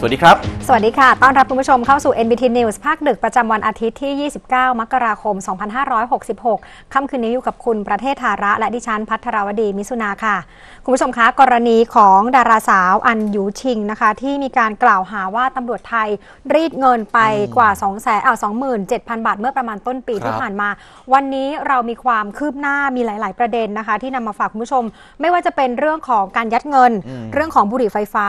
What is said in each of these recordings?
สวัสดีครับสวัสดีค่ะ ต้อนรับคุณผู้ชมเข้าสู่ NBT News ภาคดึกประจำวันอาทิตย์ที่ 29 มกราคม 2566 ค่ำคืนนี้อยู่กับคุณประเทศธาระ และดิฉันพัทรวดี มิสุนาค่ะ คุณผู้ชมคะ กรณีของดาราสาวอันยูชิงนะคะ ที่มีการกล่าวหาว่าตำรวจไทยรีดเงินไปกว่า2แสน0เอา27,000 บาทเมื่อประมาณต้นปีที่ผ่านมา วันนี้เรามีความคืบหน้ามีหลาย ๆ ประเด็นนะคะ ที่นำมาฝากคุณผู้ชมไม่ว่าจะเป็นเรื่องของการยัดเงิน เรื่องของบุหรี่ไฟฟ้า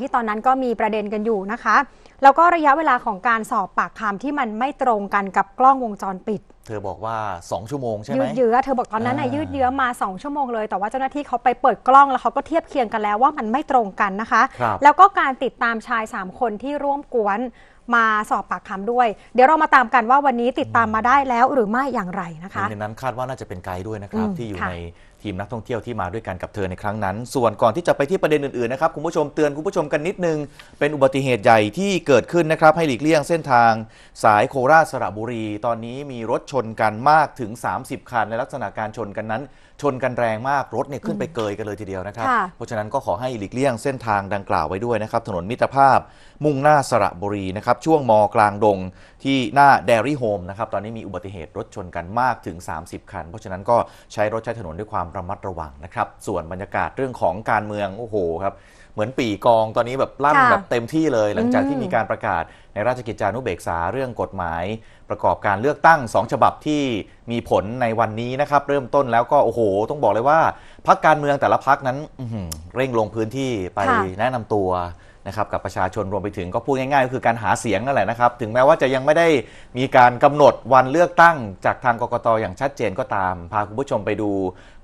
ที่ตอนนั้นก็มีประเด็นกันอยู่นะคะแล้วก็ระยะเวลาของการสอบปากคำที่มันไม่ตรงกันกับกล้องวงจรปิด เธอบอกว่า 2 ชั่วโมงใช่ไหมยืดเยื้อเธอบอกตอนนั้นน่่ายยืดเยื้อมา 2 ชั่วโมงเลย แต่ว่าเจ้าหน้าที่เขาไปเปิดกล้องแล้วเขาก็เทียบเคียงกันแล้วว่ามันไม่ตรงกันนะคะคแล้วก็การติดตามชาย 3 คนที่ร่วมกวนมาสอบปากคำด้วย เดี๋ยวเรามาตามกันว่าวันนี้ติดตามมาได้แล้วหรือไม่อย่างไรนะคะ ในนั้นคาดว่าน่าจะเป็นไกด์ด้วยนะครับที่อยู่ในทีมนักท่องเที่ยวที่มาด้วยกันกับเธอในครั้งนั้น ส่วนก่อนที่จะไปที่ประเด็นอื่นๆนะครับคุณผู้ชมเตือนคุณผู้ชมกันนิดนึงเป็น อุบัติเหตุใหญ่ที่เกิดขึ้นนะครับ ให้หลีกเลี่ยงเส้นทางสายโคราชสระบุรี ตอนนี้มีรถชนกันมากถึง 30 คันในลักษณะการชนกันนั้นชนกันแรงมากรถเนี่ยขึ้นไปเกยกันเลยทีเดียวนะครับ เพราะฉะนั้นก็ขอให้หลีกเลี่ยงเส้นทางดังกล่าวไว้ด้วยนะครับ ถนนมิตรภาพมุ่งหน้าสระบุรีนะครับ ช่วงมกลางดงที่หน้าเดรี่โฮมนะครับ ตอนนี้มีอุบัติเหตุรถชนกันมากถึง 30 คัน เพราะฉะนั้นก็ใช้รถใช้ถนนด้วยความระมัดระวังนะครับ ส่วนบรรยากาศเรื่องของการเมืองโอ้โหครับเหมือนปีกองตอนนี้แบบลั่นแบบเต็มที่เลย หลังจากที่มีการประกาศในราชกิจจานุเบกษาเรื่องกฎหมายประกอบการเลือกตั้ง 2 ฉบับที่มีผลในวันนี้นะครับ เริ่มต้นแล้วก็โอ้โห ต้องบอกเลยว่า พักการเมืองแต่ละพักนั้นเร่งลงพื้นที่ไปแนะนำตัวนะครับ กับประชาชนรวมไปถึงก็พูดง่ายๆก็คือการหาเสียงนั่นแหละนะครับถึงแม้ว่าจะยังไม่ได้มีการกำหนดวันเลือกตั้ง จากทางกกตอย่างชัดเจน ก็ตามพาคุณผู้ชมไปดู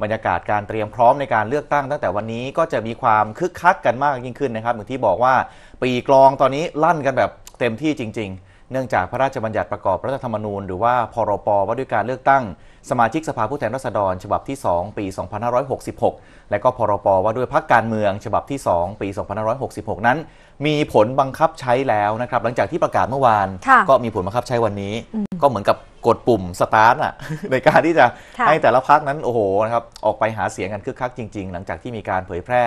บรรยากาศการเตรียมพร้อมในการเลือกตั้งตั้งแต่วันนี้ก็จะมีความคึกคักกันมากยิ่งขึ้นนะครับอย่างที่บอกว่าปีกลองตอนนี้ลั่นกันแบบเต็มที่จริงๆ เนื่องจากพระราชบัญญัติประกอบรัฐธรรมนูญหรือว่าพรปว่าด้วยการเลือกตั้ง สมาชิกสภาผู้แทนราษฎร ฉบับที่ 2 ปี 2566 และก็พรปว่าด้วยพักการเมืองฉบับที่ 2 ปี 2566 นั้นมีผลบังคับใช้แล้วนะครับ หลังจากที่ประกาศเมื่อวานก็มีผลบังคับใช้วันนี้ ก็เหมือนกับกดปุ่มสตาร์ทอะในการที่จะให้แต่ละพักนั้นโอ้โหนะครับออกไปหาเสียงกันคึกคักจริง ๆ หลังจากที่มีการเผยแพร่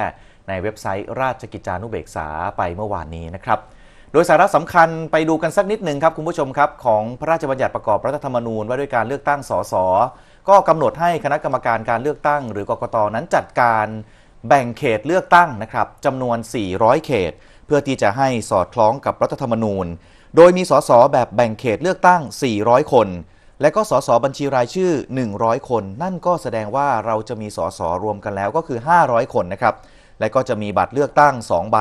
ในเว็บไซต์ราชกิจจานุเบกษาไปเมื่อวานนี้นะครับดยสาระสำคัญไปดูกันสักนิดหนึ่งครับคุณผู้ชมครับ ของพระราชบัญญัติประกอบรัฐธรรมนูญว่าด้วยการเลือกตั้งสสก็กำหนดให้คณะกรรมการการเลือกตั้งหรือกกตนั้นจัดการ แบ่งเขตเลือกตั้งนะครับจำนวน 400 เขต เพื่อที่จะให้สอดคล้องกับรัฐธรรมนูญ โดยมีสสแบบแบ่งเขตเลือกตั้ง 400 คน และก็สสบัญชีรายชื่อ 100 คน นั่นก็แสดงว่าเราจะมีสสรวมกันแล้วก็คือ 500 คนนะครับและก็จะมีบัตรเลือกตั้ง 2 ใบ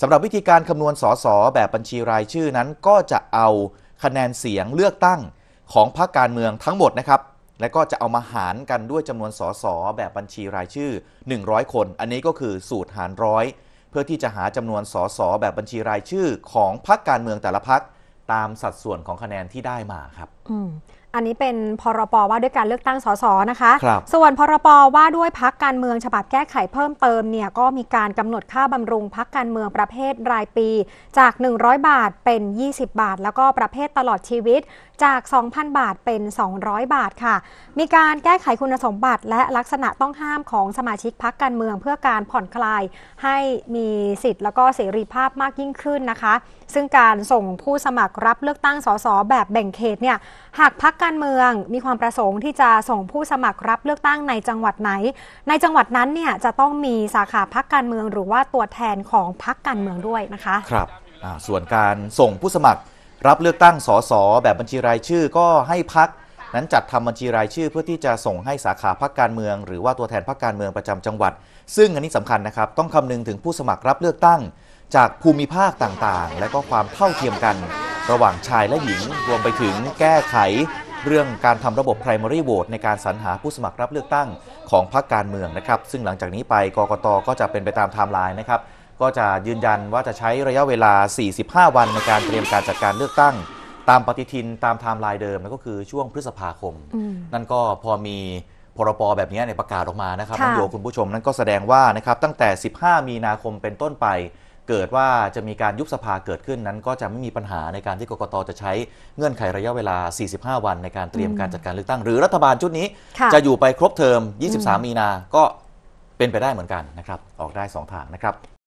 สำหรับวิธีการคำนวณสสแบบบัญชีรายชื่อนั้น ก็จะเอาคะแนนเสียงเลือกตั้งของพรรคการเมืองทั้งหมดนะครับ และก็จะเอามาหารกันด้วยจำนวนสสแบบบัญชีรายชื่อ 100 คน อันนี้ก็คือสูตรหารร้อยเพื่อที่จะหาจำนวนสสแบบบัญชีรายชื่อของพรรคการเมืองแต่ละพรรคตามสัดส่วนของคะแนนที่ได้มาครับอันนี้เป็นพรปว่าด้วยการเลือกตั้งสสนะคะคส่วนพรปว่าด้วยพักการเมืองฉบับแก้ไขเพิ่มเติมเนี่ยก็มีการกำหนดค่าบำรุงพักการเมืองประเภทรายปีจาก 100 บาทเป็น 20 บาท แล้วก็ประเภทตลอดชีวิตจาก 2,000 บาทเป็น 200 บาทค่ะ มีการแก้ไขคุณสมบัติ และลักษณะต้องห้ามของสมาชิกพักการเมืองเพื่อการผ่อนคลายให้มีสิทธิ์แล้วก็เสรีภาพมากยิ่งขึ้นนะคะ ซึ่งการส่งผู้สมัครรับเลือกตั้งสสแบบแบ่งเขตเนี่ย หากพักการเมืองมีความประสงค์ที่จะส่งผู้สมัครรับเลือกตั้งในจังหวัดไหน ในจังหวัดนั้นเนี่ยจะต้องมีสาขาพักการเมือง หรือว่าตัวแทนของพักการเมืองด้วยนะคะครับส่วนการส่งผู้สมัคร รับเลือกตั้งสสแบบบัญชีรายชื่อก็ให้พักนั้นจัดทำบัญชีรายชื่อเพื่อที่จะส่งให้สาขาพักการเมือง หรือว่าตัวแทนพักการเมืองประจำจังหวัด ซึ่งอันนี้สำคัญนะครับต้องคำนึงถึงผู้สมัครรับเลือกตั้งจากภูมิภาคต่างๆ และก็ความเท่าเทียมกันระหว่างชายและหญิงรวมไปถึงแก้ไขเรื่องการทำระบบ primary vote ในการสรรหาผู้สมัครรับเลือกตั้งของพรรคการเมืองนะครับซึ่งหลังจากนี้ไปกกตก็จะเป็นไปตามไทม์ไลน์นะครับ ก็จะยืนยันว่าจะใช้ระยะเวลา 45 วันในการเตรียมการจัดการเลือกตั้ง ตามปฏิทินตามไทม์ไลน์เดิมนั่นก็คือช่วงพฤษภาคม นั่นก็พอมีพรบแบบนี้ในประกาศออกมานะครับท่านโยคุณผู้ชมนั่นก็แสดงว่านะครับตั้งแต่ 15 มีนาคมเป็นต้นไปเกิดว่าจะมีการยุบสภาเกิดขึ้นนั้นก็จะไม่มีปัญหาในการที่กกตจะใช้เงื่อนไขระยะเวลา 45 วันในการเตรียมการจัดการเลือกตั้ง หรือรัฐบาลชุดนี้จะอยู่ไปครบเทอม 23 มีนา ก็เป็นไปได้เหมือนกันนะครับ ออกได้ 2 ทางนะครับ